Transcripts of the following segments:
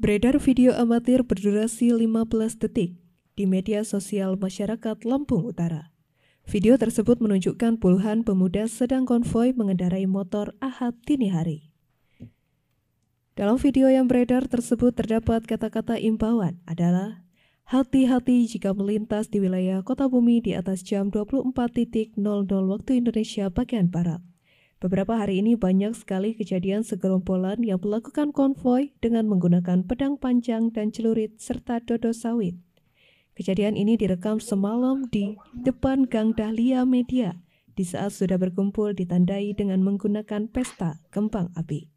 Beredar video amatir berdurasi 15 detik di media sosial masyarakat Lampung Utara. Video tersebut menunjukkan puluhan pemuda sedang konvoi mengendarai motor Ahad dini hari. Dalam video yang beredar tersebut terdapat kata-kata imbauan adalah Hati-hati jika melintas di wilayah Kota Bumi di atas jam 24.00 waktu Indonesia bagian Barat. Beberapa hari ini banyak sekali kejadian segerombolan yang melakukan konvoi dengan menggunakan pedang panjang dan celurit serta dodo sawit. Kejadian ini direkam semalam di depan Gang Dahlia Media di saat sudah berkumpul ditandai dengan menggunakan pesta kembang api.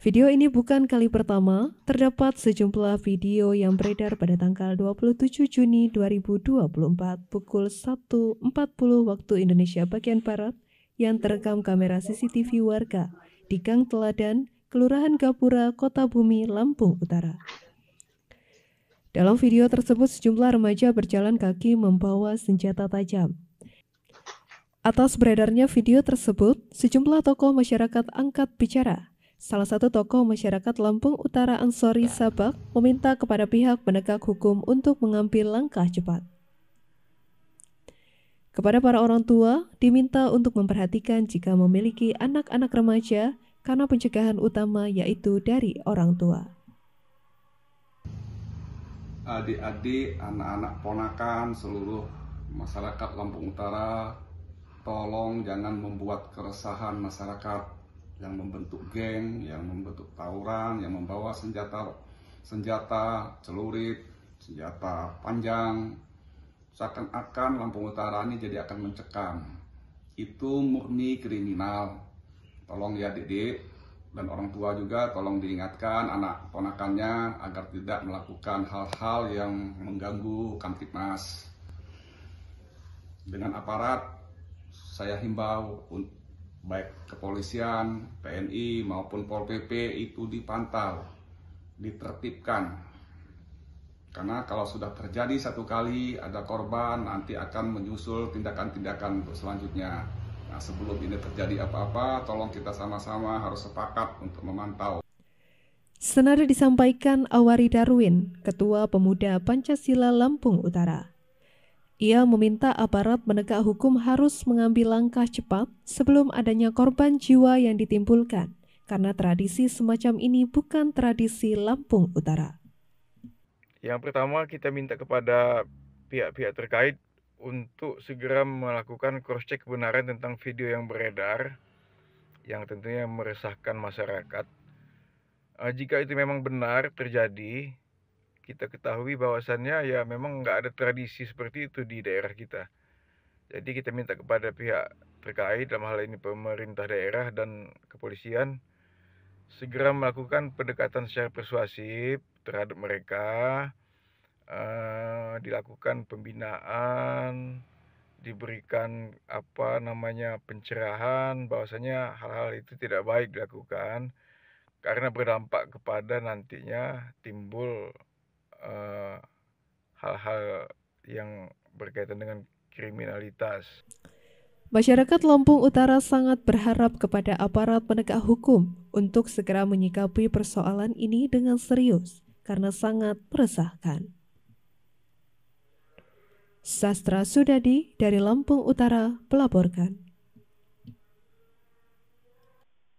Video ini bukan kali pertama, terdapat sejumlah video yang beredar pada tanggal 27 Juni 2024 pukul 1.40 waktu Indonesia bagian Barat yang terekam kamera CCTV warga di Gang Teladan, Kelurahan Gapura, Kota Bumi, Lampung Utara. Dalam video tersebut, sejumlah remaja berjalan kaki membawa senjata tajam. Atas beredarnya video tersebut, sejumlah tokoh masyarakat angkat bicara. Salah satu tokoh masyarakat Lampung Utara Ansori Sabak meminta kepada pihak penegak hukum untuk mengambil langkah cepat. Kepada para orang tua, diminta untuk memperhatikan jika memiliki anak-anak remaja karena pencegahan utama yaitu dari orang tua. Adik-adik, anak-anak ponakan, seluruh masyarakat Lampung Utara, tolong jangan membuat keresahan masyarakat yang membentuk geng, yang membentuk tawuran, yang membawa senjata senjata celurit, senjata panjang, seakan-akan Lampung Utara ini jadi akan mencekam. Itu murni kriminal. Tolong ya Dede dan orang tua juga tolong diingatkan anak ponakannya agar tidak melakukan hal-hal yang mengganggu Kamtipmas. Dengan aparat saya himbau baik kepolisian, TNI maupun Pol PP itu dipantau, ditertibkan karena kalau sudah terjadi satu kali ada korban nanti akan menyusul tindakan-tindakan untuk selanjutnya. Nah, sebelum ini terjadi apa-apa, tolong kita sama-sama harus sepakat untuk memantau. Senada disampaikan Awari Darwin, Ketua Pemuda Pancasila Lampung Utara. Ia meminta aparat penegak hukum harus mengambil langkah cepat sebelum adanya korban jiwa yang ditimbulkan, karena tradisi semacam ini bukan tradisi Lampung Utara. Yang pertama kita minta kepada pihak-pihak terkait untuk segera melakukan cross check kebenaran tentang video yang beredar yang tentunya meresahkan masyarakat. Eh, jika itu memang benar terjadi, kita ketahui bahwasannya ya memang nggak ada tradisi seperti itu di daerah kita. Jadi kita minta kepada pihak terkait dalam hal ini pemerintah daerah dan kepolisian segera melakukan pendekatan secara persuasif terhadap mereka uh, dilakukan pembinaan diberikan apa namanya pencerahan bahwasanya hal-hal itu tidak baik dilakukan karena berdampak kepada nantinya timbul eh, hal-hal uh, hal -hal yang berkaitan dengan kriminalitas. Masyarakat Lampung Utara sangat berharap kepada aparat penegak hukum untuk segera menyikapi persoalan ini dengan serius karena sangat meresahkan. Sastra Sudadi dari Lampung Utara melaporkan.